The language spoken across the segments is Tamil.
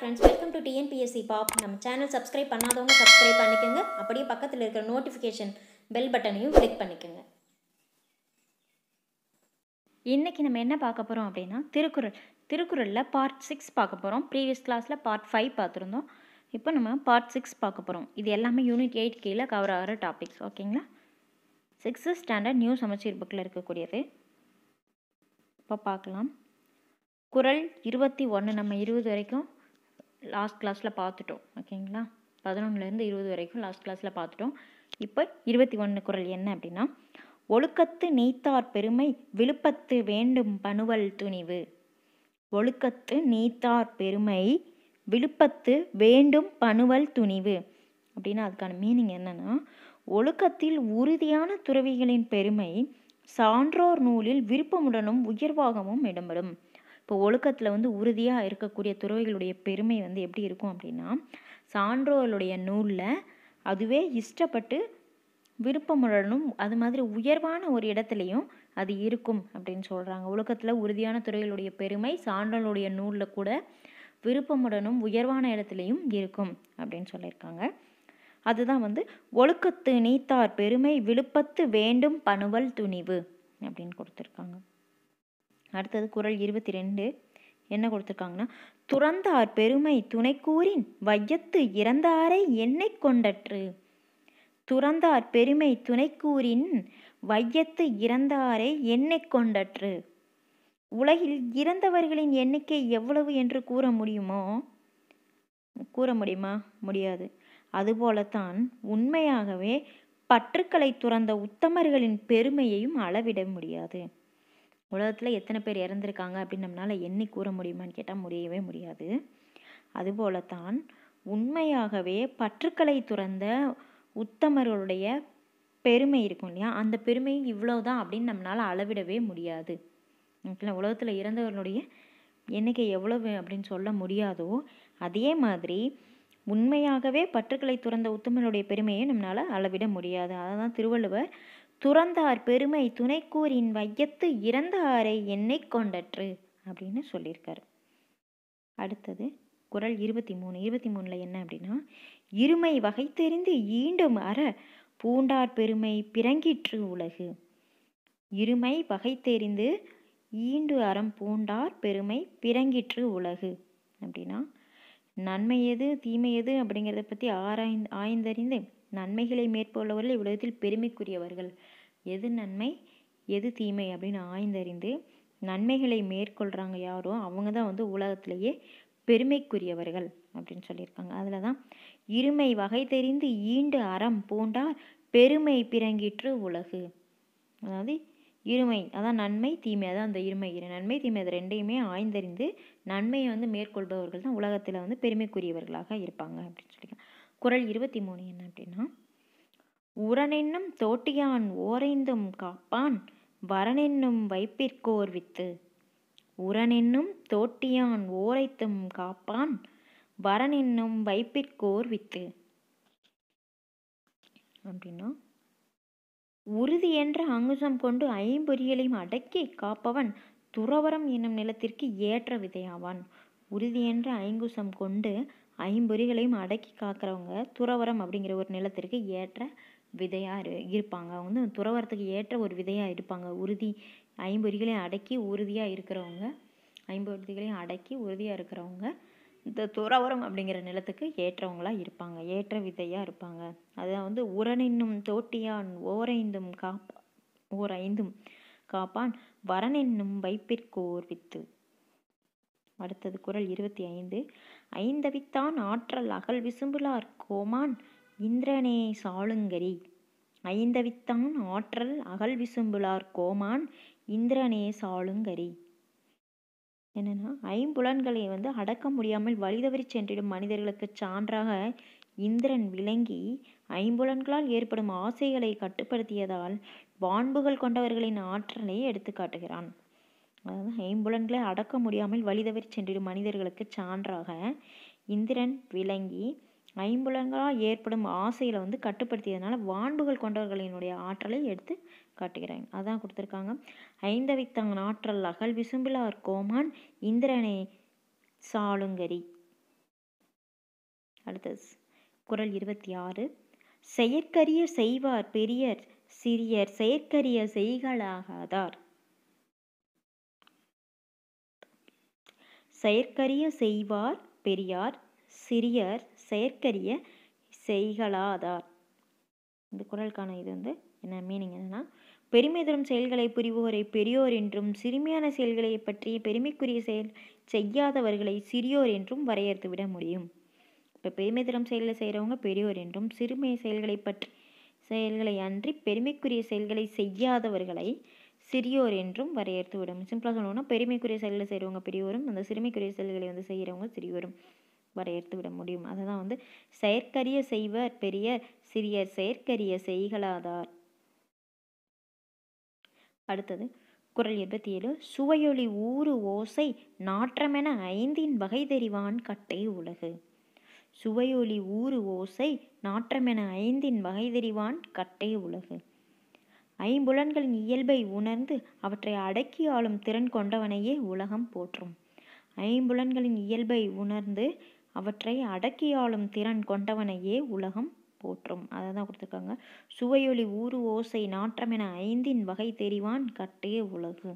ஃப்ரெண்ட்ஸ் வெல்கம் டு டிஎன்பிஎஸ்சி பாப் நம்ம சேனல் சப்ஸ்கிரைப் பண்ணாதவங்க சப்ஸ்கிரைப் பண்ணிக்கோங்க அப்படியே பக்கத்தில் இருக்கிற நோட்டிஃபிகேஷன் பெல் பட்டனையும் கிளிக் பண்ணிக்கோங்க இன்றைக்கி நம்ம என்ன பார்க்க போகிறோம் அப்படின்னா திருக்குறள் திருக்குறளில் பார்ட் சிக்ஸ் பார்க்க போகிறோம் ப்ரீவியஸ் கிளாஸில் பார்ட் ஃபைவ் பார்த்துருந்தோம் இப்போ நம்ம பார்ட் சிக்ஸ் பார்க்க போகிறோம் இது எல்லாமே யூனிட் எயிட் கீழே கவர் ஆகிற டாபிக்ஸ் ஓகேங்களா சிக்ஸ்த்து ஸ்டாண்டர்ட் நியூ சமச்சீர் புக்கில் இருக்கக்கூடியது இப்போ பார்க்கலாம் குரல் இருபத்தி ஒன்று நம்ம இருபது வரைக்கும் லாஸ்ட் கிளாஸில் பார்த்துட்டோம் ஓகேங்களா பதினொன்றுலேருந்து இருபது வரைக்கும் லாஸ்ட் கிளாஸில் பார்த்துட்டோம் இப்போ இருபத்தி ஒன்று குரல் என்ன அப்படின்னா ஒழுக்கத்து நீத்தார் பெருமை விழுப்பத்து வேண்டும் பணுவல் துணிவு ஒழுக்கத்து நீத்தார் பெருமை விழுப்பத்து வேண்டும் பணுவல் துணிவு அப்படின்னா அதுக்கான மீனிங் என்னன்னா ஒழுக்கத்தில் உறுதியான துறவிகளின் பெருமை சான்றோர் நூலில் விருப்பமுடனும் உயர்வாகவும் இடம்பெறும் இப்போ ஒழுக்கத்தில் வந்து உறுதியாக இருக்கக்கூடிய துறவிகளுடைய பெருமை வந்து எப்படி இருக்கும் அப்படின்னா சான்றோர்களுடைய நூலில் அதுவே இஷ்டப்பட்டு விருப்பமுடனும் அது மாதிரி உயர்வான ஒரு இடத்துலையும் அது இருக்கும் அப்படின்னு சொல்கிறாங்க ஒழுக்கத்தில் உறுதியான துறைகளுடைய பெருமை சான்றோர்களுடைய நூலில் கூட விருப்பமுடனும் உயர்வான இடத்துலையும் இருக்கும் அப்படின்னு சொல்லியிருக்காங்க அதுதான் வந்து ஒழுக்கத்து நீத்தார் பெருமை விழுப்பத்து வேண்டும் பணுவல் துணிவு அப்படின்னு கொடுத்துருக்காங்க அடுத்தது குரல் இருபத்தி ரெண்டு என்ன கொடுத்துருக்காங்கன்னா துறந்தார் பெருமை துணை கூறின் வையத்து இறந்தாரை என்னை கொண்டற்று துறந்தார் பெருமை துணை கூறின் வையத்து இறந்தாரை என்னை கொண்டற்று உலகில் இறந்தவர்களின் எண்ணிக்கை எவ்வளவு என்று கூற முடியுமோ கூற முடியுமா முடியாது அதுபோலத்தான் உண்மையாகவே பற்றுக்களை துறந்த உத்தமர்களின் பெருமையையும் அளவிட முடியாது உலகத்தில் எத்தனை பேர் இறந்துருக்காங்க அப்படின்னு நம்மளால் எண்ணி கூற முடியுமான்னு கேட்டால் முடியவே முடியாது அதுபோல தான் உண்மையாகவே பற்றுக்களை துறந்த உத்தமர்களுடைய பெருமை இருக்கும் இல்லையா அந்த பெருமை இவ்வளோ தான் அப்படின்னு நம்மளால் அளவிடவே முடியாது ஓகேங்களா உலகத்தில் இறந்தவர்களுடைய எண்ணிக்கை எவ்வளவு அப்படின்னு சொல்ல முடியாதோ அதே மாதிரி உண்மையாகவே பற்றுக்களை துறந்த உத்தமனுடைய பெருமையை நம்மளால் அளவிட முடியாது அதை தான் திருவள்ளுவர் துறந்தார் பெருமை துணைக்கூறின் வையத்து இறந்தாரை என்னை கொண்டற்று அப்படின்னு சொல்லியிருக்காரு அடுத்தது குரல் இருபத்தி மூணு இருபத்தி மூணில் என்ன அப்படின்னா இருமை வகை தெரிந்து ஈண்டும் அற பூண்டார் பெருமை பிறங்கிற்று உலகு இருமை வகை தெரிந்து ஈண்டு அறம் பூண்டார் பெருமை பிறங்கிற்று உலகு அப்படின்னா நன்மை எது தீமை எது அப்படிங்கிறத பற்றி ஆராய்ந்து ஆய்ந்தறிந்து நன்மைகளை மேற்கொள்ளவர்கள் இவ்வுலகத்தில் பெருமைக்குரியவர்கள் எது நன்மை எது தீமை அப்படின்னு ஆய்ந்தறிந்து நன்மைகளை மேற்கொள்கிறாங்க யாரோ அவங்க தான் வந்து உலகத்திலேயே பெருமைக்குரியவர்கள் அப்படின்னு சொல்லியிருக்காங்க அதில் தான் இருமை வகை தெரிந்து ஈண்டு அறம் பூண்டால் பெருமை பிறங்கிற்று உலகு அதாவது இருமை அதான் நன்மை தீமை அதான் அந்த இருமை நன்மை தீமை அது ரெண்டையுமே ஆய்ந்தறிந்து நன்மையை வந்து மேற்கொள்பவர்கள் தான் உலகத்தில் வந்து பெருமைக்குரியவர்களாக இருப்பாங்க அப்படின்னு சொல்லியிருக்காங்க குரல் இருபத்தி மூணு என்ன அப்படின்னா உரனென்னும் தோட்டியான் ஓரைந்தும் காப்பான் வரனென்னும் வைப்பிற்கோர் வித்து உரனென்னும் தோட்டியான் ஓரைத்தும் காப்பான் வரனென்னும் வைப்பிற்கோர் வித்து அப்படின்னா உறுதி என்ற அங்குசம் கொண்டு ஐம்பொறிகளையும் அடக்கி காப்பவன் துறவரம் என்னும் நிலத்திற்கு ஏற்ற விதையாவான் உறுதி என்ற ஐங்குசம் கொண்டு ஐம்பொறிகளையும் அடக்கி காக்கிறவங்க துறவரம் அப்படிங்கிற ஒரு நிலத்திற்கு ஏற்ற விதையாக இரு இருப்பாங்க அவங்க வந்து துறவரத்துக்கு ஏற்ற ஒரு விதையாக இருப்பாங்க உறுதி ஐம்பொறிகளையும் அடக்கி உறுதியாக இருக்கிறவங்க ஐம்பொறிகளையும் அடக்கி உறுதியாக இருக்கிறவங்க இந்த துறவரம் அப்படிங்கிற நிலத்துக்கு ஏற்றவங்களாக இருப்பாங்க ஏற்ற விதையாக இருப்பாங்க அதான் வந்து உரனின்னும் தோட்டியான் ஓரைந்தும் காப்பா ஓரைந்தும் காப்பான் வரனின்னும் வைப்பிற்கு வித்து அடுத்தது குரல் இருபத்தி ஐந்து ஐந்தவித்தான் ஆற்றல் அகல் விசும்புலார் கோமான் இந்திரனே சாளுங்கரி ஐந்தவித்தான் ஆற்றல் அகல் விசும்புலார் கோமான் இந்திரனே சாளுங்கரி என்னன்னா ஐம்புலன்களை வந்து அடக்க முடியாமல் வழிதவறி சென்றிடும் மனிதர்களுக்கு சான்றாக இந்திரன் விளங்கி ஐம்புலன்களால் ஏற்படும் ஆசைகளை கட்டுப்படுத்தியதால் வான்புகள் கொண்டவர்களின் ஆற்றலை எடுத்து காட்டுகிறான் அதாவது ஐம்புலன்களை அடக்க முடியாமல் வழிதவறி சென்றிடும் மனிதர்களுக்கு சான்றாக இந்திரன் விளங்கி ஐம்புலன்களால் ஏற்படும் ஆசையில் வந்து கட்டுப்படுத்தியதுனால வாண்புகள் கொண்டவர்களினுடைய ஆற்றலை எடுத்து காட்டுகிறாங்க அதான் கொடுத்துருக்காங்க தங்க ஆற்றல் அகல் விசும்பிலார் கோமான் இந்திரனை சாலுங்கரி அடுத்தது குரல் இருபத்தி ஆறு செயற்கரிய செய்வார் பெரியர் சிறியர் செயற்கரிய செய்களாகாதார் செயற்கரிய செய்வார் பெரியார் சிறியர் செயற்கரிய செய்கலாதார் இந்த குரலுக்கான இது வந்து என்ன மீனிங் என்னென்னா பெருமை தரும் செயல்களை புரிவோரை பெரியோர் என்றும் சிறுமையான செயல்களை பற்றிய பெருமைக்குரிய செயல் செய்யாதவர்களை சிறியோர் என்றும் வரையறுத்து விட முடியும் இப்போ பெருமை தரும் செயலில் செய்கிறவங்க பெரியோர் என்றும் சிறுமை செயல்களை பற்றி செயல்களை அன்றி பெருமைக்குரிய செயல்களை செய்யாதவர்களை சிறியோர் என்றும் வரையறுத்து விடும் சிம்பிளாக சொல்லணும்னா பெருமைக்குரிய செயலில் செய்கிறவங்க பெரியோரும் அந்த சிறுமைக்குரிய செயல்களை வந்து செய்கிறவங்க சிறியோரும் வரையறுத்து விட முடியும் அதுதான் வந்து செயற்கரிய செய்வர் பெரியர் சிறியர் செயற்கரிய செய்களாதார் அடுத்தது குரல் இருபத்தி ஏழு சுவையொளி ஊறு ஓசை நாற்றமென ஐந்தின் வகை தெரிவான் கட்டை உலகு சுவையொளி ஊறு ஓசை நாற்றமென ஐந்தின் வகை தெரிவான் கட்டை உலகு ஐம்புலன்களின் இயல்பை உணர்ந்து அவற்றை அடக்கி ஆளும் திறன் கொண்டவனையே உலகம் போற்றும் ஐம்புலன்களின் இயல்பை உணர்ந்து அவற்றை அடக்கி ஆளும் திறன் கொண்டவனையே உலகம் போற்றும் அதை தான் கொடுத்துருக்காங்க சுவையொலி ஊறு ஓசை நாற்றம் என ஐந்தின் வகை தெரிவான் கட்டே உலகு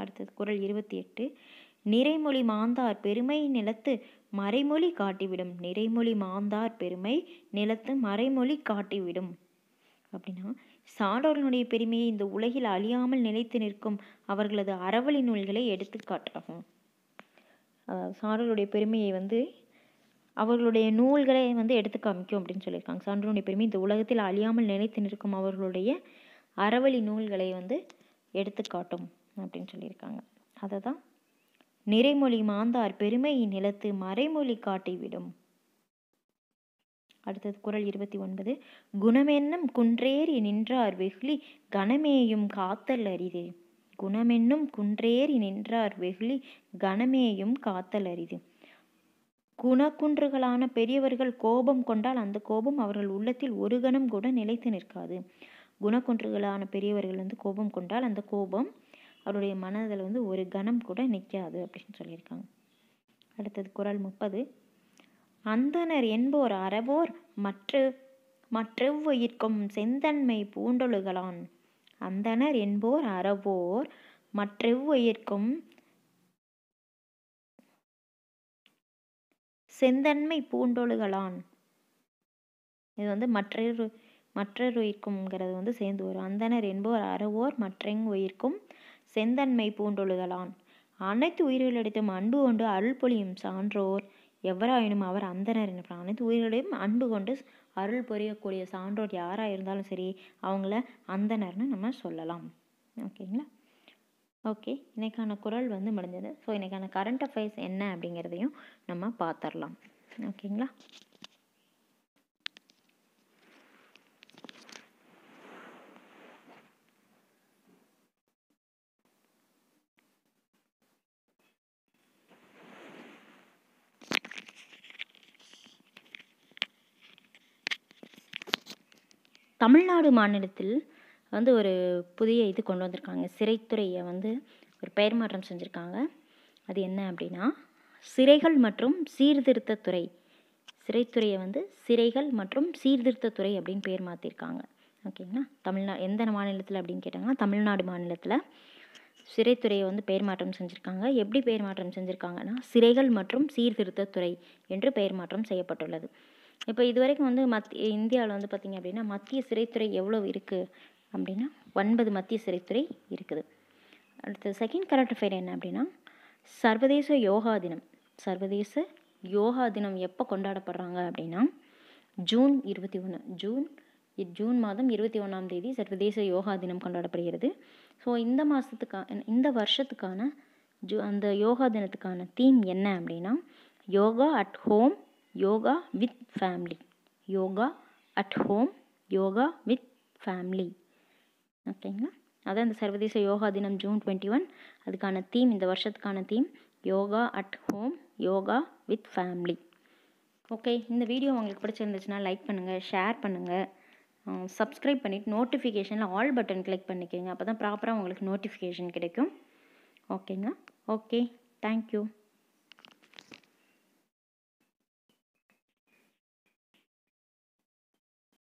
அடுத்தது குரல் இருபத்தி எட்டு நிறைமொழி மாந்தார் பெருமை நிலத்து மறைமொழி காட்டிவிடும் நிறைமொழி மாந்தார் பெருமை நிலத்து மறைமொழி காட்டிவிடும் அப்படின்னா சான்றோர்களுடைய பெருமையை இந்த உலகில் அழியாமல் நிலைத்து நிற்கும் அவர்களது அறவழி நூல்களை எடுத்துக்காட்டாகும் சான்றோர்களுடைய பெருமையை வந்து அவர்களுடைய நூல்களை வந்து எடுத்து காமிக்கும் அப்படின்னு சொல்லியிருக்காங்க சான்றோருடைய பெருமை இந்த உலகத்தில் அழியாமல் நிலைத்து நிற்கும் அவர்களுடைய அறவழி நூல்களை வந்து எடுத்துக்காட்டும் அப்படின்னு சொல்லியிருக்காங்க அதை தான் நிறைமொழி மாந்தார் பெருமை நிலத்து மறைமொழி காட்டிவிடும் அடுத்தது குரல் இருபத்தி ஒன்பது குணமென்னும் குன்றேறி நின்றார் வெகுளி கணமேயும் காத்தல் அரிது குணமென்னும் குன்றேறி நின்றார் வெகுளி கணமேயும் காத்தல் அரிது குணக்குன்றுகளான பெரியவர்கள் கோபம் கொண்டால் அந்த கோபம் அவர்கள் உள்ளத்தில் ஒரு கணம் கூட நிலைத்து நிற்காது குணக்குன்றுகளான பெரியவர்கள் வந்து கோபம் கொண்டால் அந்த கோபம் அவருடைய மனதில் வந்து ஒரு கணம் கூட நிற்காது அப்படின்னு சொல்லியிருக்காங்க அடுத்தது குரல் முப்பது அந்தணர் என்போர் அறவோர் மற்று மற்றெவ்வுயிர்க்கும் செந்தன்மை பூண்டொழுகலான் அந்தணர் என்போர் அறவோர் மற்றெவ்வுயிர்க்கும் செந்தன்மை பூண்டொழுகலான் இது வந்து மற்றொரு மற்றொரு உயிர்க்கும்ங்கிறது வந்து சேர்ந்து வரும் அந்தனர் என்போர் அறவோர் மற்றெங் உயிர்க்கும் செந்தன்மை பூண்டொழுகலான் அனைத்து உயிர்களிடத்தும் அன்பு கொண்டு அருள் பொழியும் சான்றோர் எவராயினும் அவர் அந்தனர் எனப்படும் அனைத்து உயிர்களையும் அன்பு கொண்டு அருள் புரியக்கூடிய சான்றோர் யாராக இருந்தாலும் சரி அவங்கள அந்தனர்னு நம்ம சொல்லலாம் ஓகேங்களா ஓகே இன்றைக்கான குரல் வந்து முடிஞ்சது ஸோ இன்றைக்கான கரண்ட் அஃபேர்ஸ் என்ன அப்படிங்கிறதையும் நம்ம பார்த்துடலாம் ஓகேங்களா தமிழ்நாடு மாநிலத்தில் வந்து ஒரு புதிய இது கொண்டு வந்திருக்காங்க சிறைத்துறையை வந்து ஒரு பெயர் மாற்றம் செஞ்சுருக்காங்க அது என்ன அப்படின்னா சிறைகள் மற்றும் சீர்திருத்தத்துறை சிறைத்துறையை வந்து சிறைகள் மற்றும் சீர்திருத்தத்துறை அப்படின்னு பேர் மாற்றிருக்காங்க ஓகேங்களா தமிழ்நா எந்த மாநிலத்தில் அப்படின்னு கேட்டாங்கன்னா தமிழ்நாடு மாநிலத்தில் சிறைத்துறையை வந்து பெயர் மாற்றம் செஞ்சுருக்காங்க எப்படி பெயர் மாற்றம் செஞ்சுருக்காங்கன்னா சிறைகள் மற்றும் சீர்திருத்தத்துறை என்று பெயர் மாற்றம் செய்யப்பட்டுள்ளது இப்போ இது வரைக்கும் வந்து மத் இந்தியாவில் வந்து பார்த்திங்க அப்படின்னா மத்திய சிறைத்துறை எவ்வளோ இருக்குது அப்படின்னா ஒன்பது மத்திய சிறைத்துறை இருக்குது அடுத்து செகண்ட் கரெக்ட் அஃபேர் என்ன அப்படின்னா சர்வதேச யோகா தினம் சர்வதேச யோகா தினம் எப்போ கொண்டாடப்படுறாங்க அப்படின்னா ஜூன் இருபத்தி ஒன்று ஜூன் ஜூன் மாதம் இருபத்தி ஒன்றாம் தேதி சர்வதேச யோகா தினம் கொண்டாடப்படுகிறது ஸோ இந்த மாதத்துக்கான இந்த வருஷத்துக்கான ஜூ அந்த யோகா தினத்துக்கான தீம் என்ன அப்படின்னா yoga at home yoga with family yoga at home yoga with family ஓகேங்களா அதான் இந்த சர்வதேச யோகா தினம் ஜூன் டுவெண்ட்டி ஒன் அதுக்கான தீம் இந்த வருஷத்துக்கான theme yoga at home yoga with family okay இந்த வீடியோ உங்களுக்கு பிடிச்சிருந்துச்சுன்னா லைக் பண்ணுங்கள் ஷேர் பண்ணுங்கள் சப்ஸ்கிரைப் பண்ணிவிட்டு நோட்டிஃபிகேஷனில் ஆல் பட்டன் கிளிக் பண்ணிக்கோங்க அப்போ தான் ப்ராப்பராக உங்களுக்கு நோட்டிஃபிகேஷன் கிடைக்கும் ஓகேங்க ஓகே தேங்க் யூ